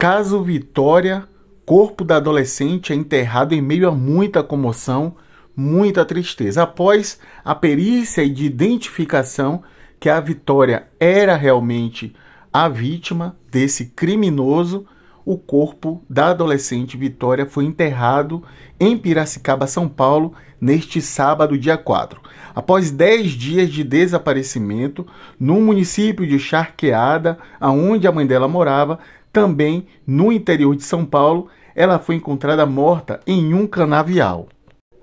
Caso Vitória, corpo da adolescente é enterrado em meio a muita comoção, muita tristeza. Após a perícia de identificação que a Vitória era realmente a vítima desse criminoso, o corpo da adolescente Vitória foi enterrado em Piracicaba, São Paulo, neste sábado, dia 4. Após 10 dias de desaparecimento, no município de Charqueada, aonde a mãe dela morava, também, no interior de São Paulo, ela foi encontrada morta em um canavial.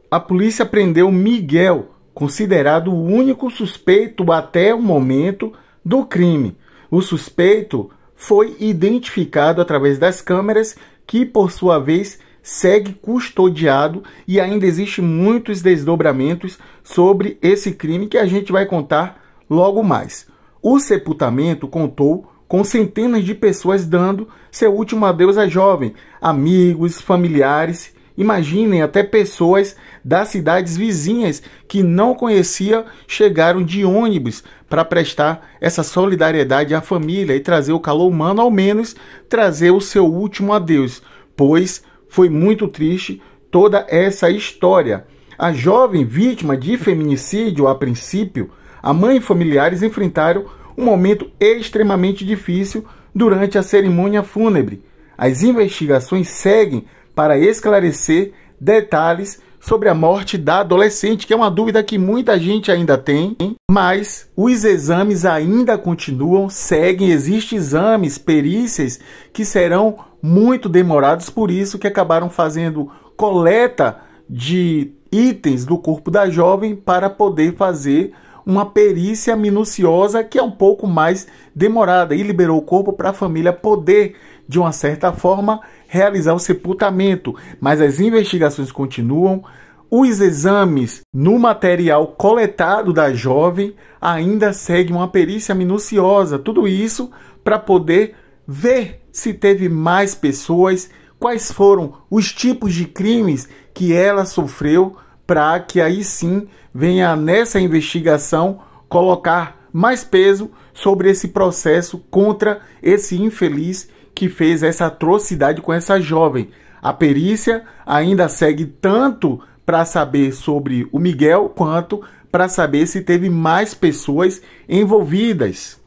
A polícia prendeu Miguel, considerado o único suspeito até o momento do crime. O suspeito foi identificado através das câmeras, que por sua vez segue custodiado e ainda existe muitos desdobramentos sobre esse crime que a gente vai contar logo mais. O sepultamento contou com centenas de pessoas dando seu último adeus à jovem, amigos, familiares, imaginem até pessoas das cidades vizinhas que não conhecia chegaram de ônibus para prestar essa solidariedade à família e trazer o calor humano, ao menos trazer o seu último adeus, pois foi muito triste toda essa história. A jovem vítima de feminicídio, a princípio, a mãe e familiares enfrentaram um momento extremamente difícil durante a cerimônia fúnebre. As investigações seguem para esclarecer detalhes sobre a morte da adolescente, que é uma dúvida que muita gente ainda tem, mas os exames ainda continuam, seguem, existem exames, perícias que serão muito demorados, por isso que acabaram fazendo coleta de itens do corpo da jovem para poder fazer uma perícia minuciosa que é um pouco mais demorada e liberou o corpo para a família poder, de uma certa forma, realizar o sepultamento. Mas as investigações continuam. Os exames no material coletado da jovem ainda seguem uma perícia minuciosa. Tudo isso para poder ver se teve mais pessoas, quais foram os tipos de crimes que ela sofreu para que aí sim venha nessa investigação colocar mais peso sobre esse processo contra esse infeliz que fez essa atrocidade com essa jovem. A perícia ainda segue tanto para saber sobre o Miguel quanto para saber se teve mais pessoas envolvidas.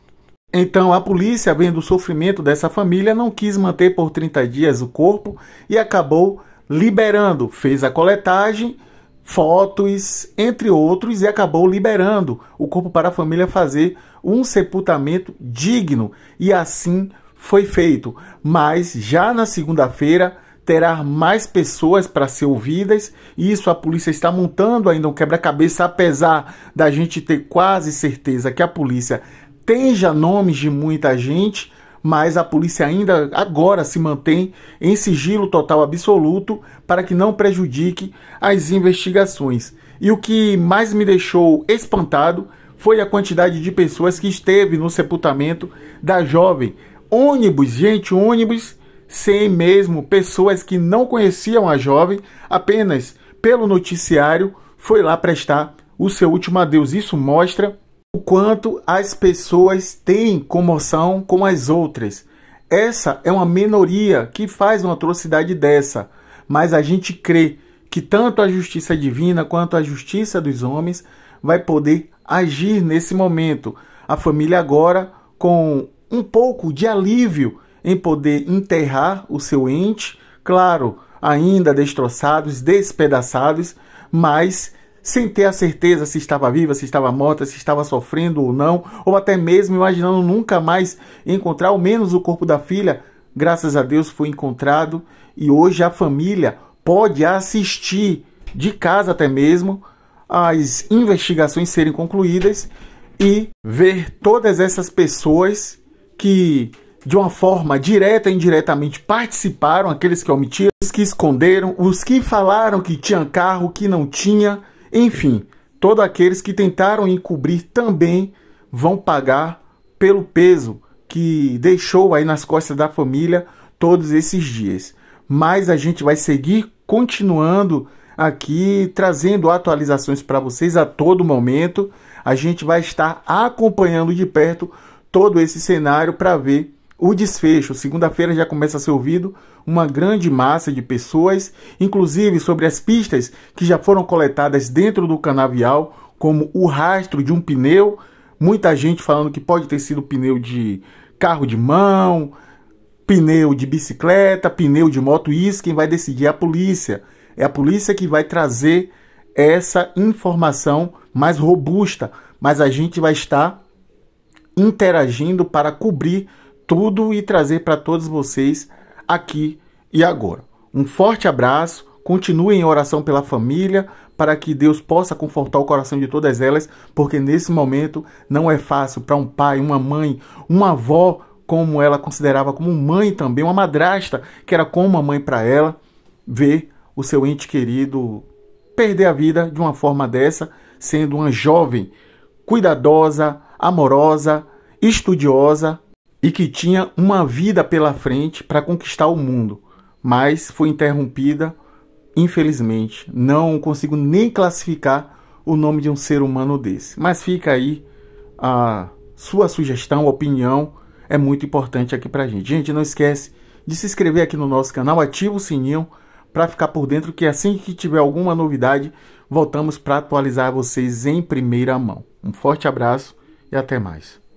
Então, a polícia, vendo o sofrimento dessa família, não quis manter por 30 dias o corpo e acabou liberando, fez a coletagem fotos, entre outros, e acabou liberando o corpo para a família fazer um sepultamento digno. E assim foi feito. Mas já na segunda-feira terá mais pessoas para ser ouvidas. Isso a polícia está montando ainda um quebra-cabeça, apesar da gente ter quase certeza que a polícia tem já nomes de muita gente mas a polícia ainda agora se mantém em sigilo total absoluto para que não prejudique as investigações. E o que mais me deixou espantado foi a quantidade de pessoas que esteve no sepultamento da jovem. Ônibus, gente, ônibus sem mesmo pessoas que não conheciam a jovem, apenas pelo noticiário foi lá prestar o seu último adeus. Isso mostra o quanto as pessoas têm comoção com as outras. Essa é uma minoria que faz uma atrocidade dessa, mas a gente crê que tanto a justiça divina quanto a justiça dos homens vai poder agir nesse momento. A família agora com um pouco de alívio em poder enterrar o seu ente, claro, ainda destroçados, despedaçados, mas sem ter a certeza se estava viva, se estava morta, se estava sofrendo ou não, ou até mesmo imaginando nunca mais encontrar ao menos o corpo da filha. Graças a Deus foi encontrado e hoje a família pode assistir de casa até mesmo as investigações serem concluídas e ver todas essas pessoas que de uma forma direta e indiretamente participaram, aqueles que omitiram, os que esconderam, os que falaram que tinha carro, que não tinha, enfim, todos aqueles que tentaram encobrir também vão pagar pelo peso que deixou aí nas costas da família todos esses dias. Mas a gente vai seguir continuando aqui trazendo atualizações para vocês a todo momento. A gente vai estar acompanhando de perto todo esse cenário para ver o desfecho, segunda-feira já começa a ser ouvido uma grande massa de pessoas, inclusive sobre as pistas que já foram coletadas dentro do canavial, como o rastro de um pneu, muita gente falando que pode ter sido pneu de carro de mão, pneu de bicicleta, pneu de moto, isso quem vai decidir é a polícia. É a polícia que vai trazer essa informação mais robusta, mas a gente vai estar interagindo para cobrir tudo e trazer para todos vocês aqui e agora. Um forte abraço, continuem em oração pela família, para que Deus possa confortar o coração de todas elas, porque nesse momento não é fácil para um pai, uma mãe, uma avó, como ela considerava como mãe também, uma madrasta, que era como uma mãe para ela, ver o seu ente querido perder a vida de uma forma dessa, sendo uma jovem cuidadosa, amorosa, estudiosa, e que tinha uma vida pela frente para conquistar o mundo, mas foi interrompida, infelizmente. Não consigo nem classificar o nome de um ser humano desse. Mas fica aí a sua sugestão, opinião, é muito importante aqui para a gente. Gente, não esquece de se inscrever aqui no nosso canal, ativa o sininho para ficar por dentro que assim que tiver alguma novidade, voltamos para atualizar vocês em primeira mão. Um forte abraço e até mais.